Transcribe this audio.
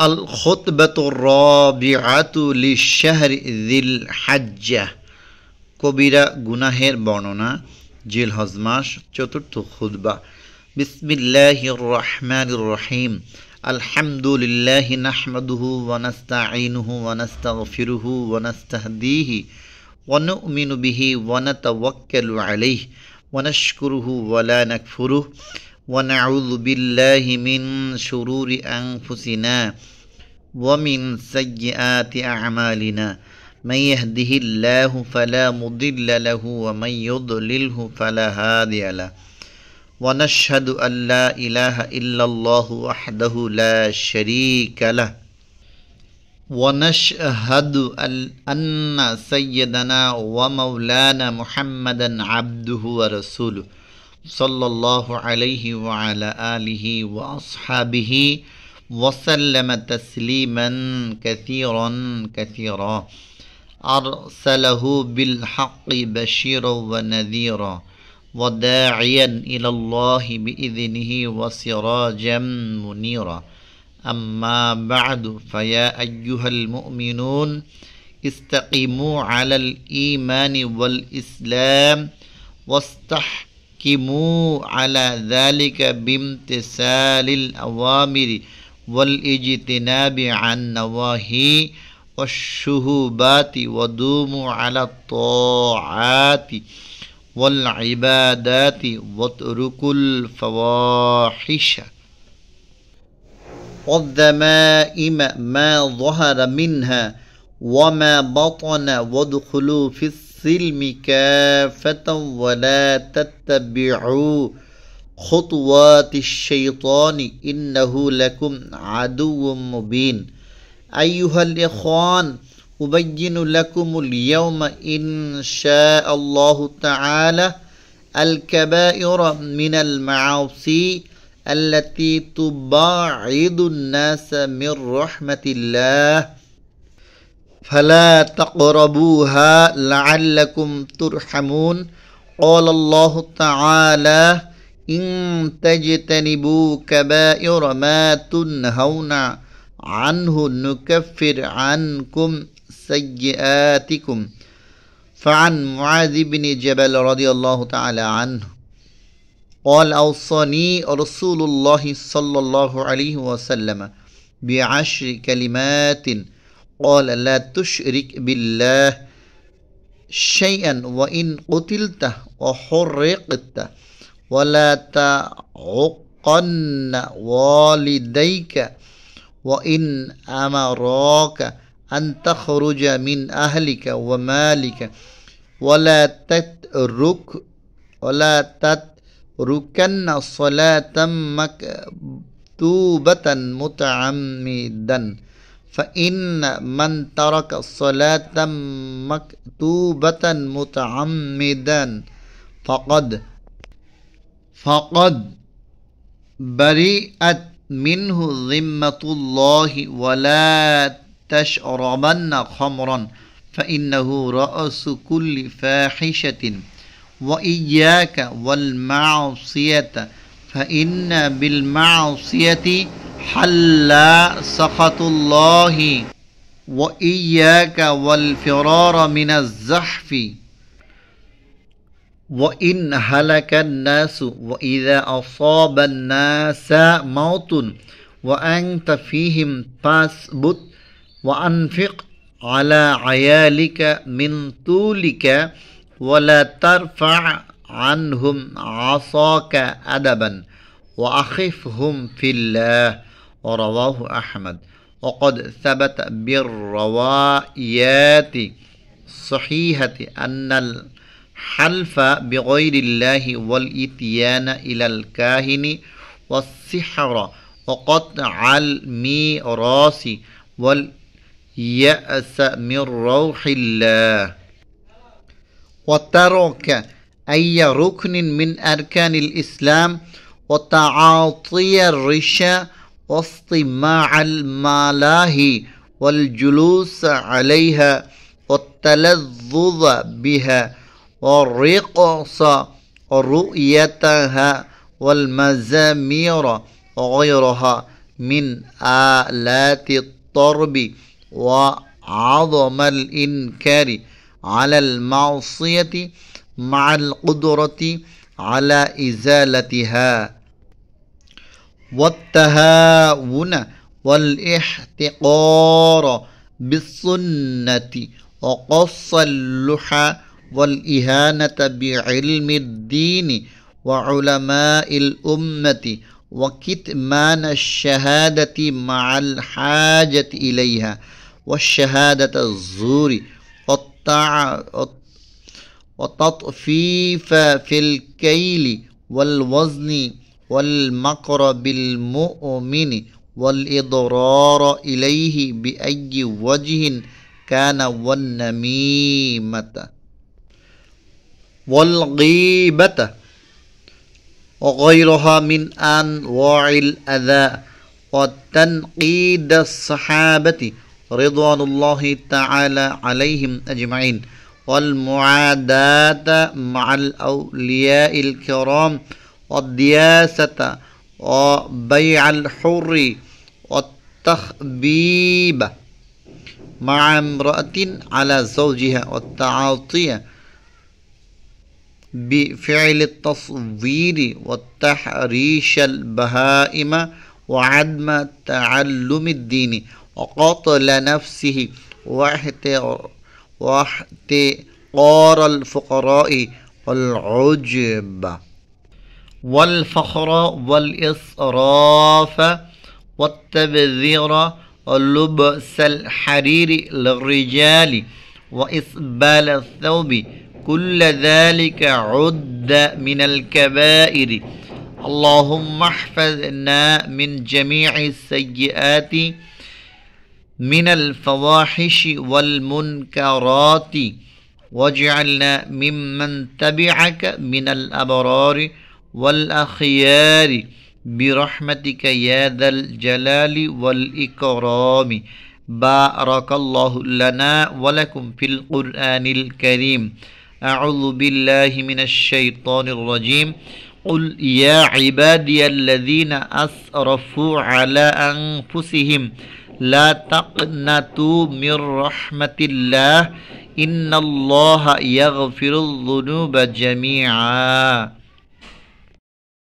الخطبة الرابعة للشهر ذي الحجة كبيرة غناهير بانونا جيل هزماش چطرت خطبة بسم الله الرحمن الرحيم الحمد لله نحمده ونستعينه ونستغفره ونستهديه ونؤمن به ونتوكل عليه ونشكره ولا نكفره ونعوذ بالله من شرور انفسنا ومن سيئات اعمالنا من يهده الله فلا مضل له ومن يضلله فلا هادي له ونشهد ان لا اله الا الله وحده لا شريك له ونشهد ان سيدنا ومولانا محمدا عبده ورسوله صلى الله عليه وعلى آله وأصحابه وسلم تسليما كثيرا كثيرا أرسله بالحق بشيرا ونذيرا وداعيا إلى الله بإذنه وسراجا منيرا أما بعد فيا أيها المؤمنون استقيموا على الإيمان والإسلام واستحقوا حكموا على ذلك بامتثال الأوامر والاجتناب عن نواهي والشهوبات ودوموا على الطاعات والعبادات واتركوا الفواحش والذمائم ما ظهر منها وما بطن وادخلوا في الثلاث السلم كافة ولا تتبعوا خطوات الشيطان إنه لكم عدو مبين أيها الإخوان أبين لكم اليوم إن شاء الله تعالى الكبائر من المعاصي التي تباعد الناس من رحمة الله فلا تقربوها لعلكم ترحمون قال الله تعالى إن تجتنبوا كبائر ما تنهون عنه نكفر عنكم سيئاتكم فعن معاذ بن جبل رضي الله تعالى عنه قال أوصاني رسول الله صلى الله عليه وسلم بعشر كلمات قال لا تشرك بالله شيئا وإن قتلت وحرقت ولا تعقن والديك وإن أمراك أن تخرج من أهلك ومالك ولا تترك ولا تتركن صلاة مكتوبة متعمدا فإن من ترك صلاة مكتوبة متعمدا فقد فقد برئت منه ذمة الله ولا تشربن خمرا فإنه رأس كل فاحشة وإياك والمعصية فإن بالمعصية حل سخط الله وإياك والفرار من الزحف وإن هلك الناس وإذا أصاب الناس موت وأنت فيهم فاثبت وأنفق على عيالك من طولك ولا ترفع عنهم عصاك أدبا وأخفهم في الله ورواه أحمد وقد ثبت بالروايات الصحيحة أن الحلف بغير الله والإتيان إلى الكاهن والسحر وقطع الميراث واليأس من روح الله وترك أي ركن من أركان الإسلام وتعاطي الرشا واصطماع الملاهي والجلوس عليها والتلذذ بها والرقص رؤيتها والمزامير وغيرها من آلات الطرب وعظم الإنكار على المعصية مع القدرة على إزالتها والتهاون والاحتقار بالسنة وقص اللحى والإهانة بعلم الدين وعلماء الأمة وكتمان الشهادة مع الحاجة إليها والشهادة الزور وتطفيف في الكيل والوزن والمقر بالمؤمن والإضرار إليه بأي وجه كان والنميمة والغيبة وغيرها من أنواع الأذى وتنقيد الصحابة رضوان الله تعالى عليهم أجمعين والمعاداة مع الأولياء الكرام والدياسة وبيع الحر والتخبيب مع امرأة على زوجها والتعاطي بفعل التصوير والتحريش البهائم وعدم تعلم الدين وقتل نفسه واحتقار الفقراء والعجب والفخر والإصراف والتبذير لبس الحرير للرجال وإسبال الثوب كل ذلك عد من الكبائر اللهم احفظنا من جميع السيئات من الفواحش والمنكرات واجعلنا ممن تبعك من الأبرار والأخيار برحمتك يا ذا الجلال والإكرام بارك الله لنا ولكم في القرآن الكريم أعوذ بالله من الشيطان الرجيم قل يا عبادي الذين أسرفوا على أنفسهم لا تقنطوا من رحمة الله إن الله يغفر الذنوب جميعا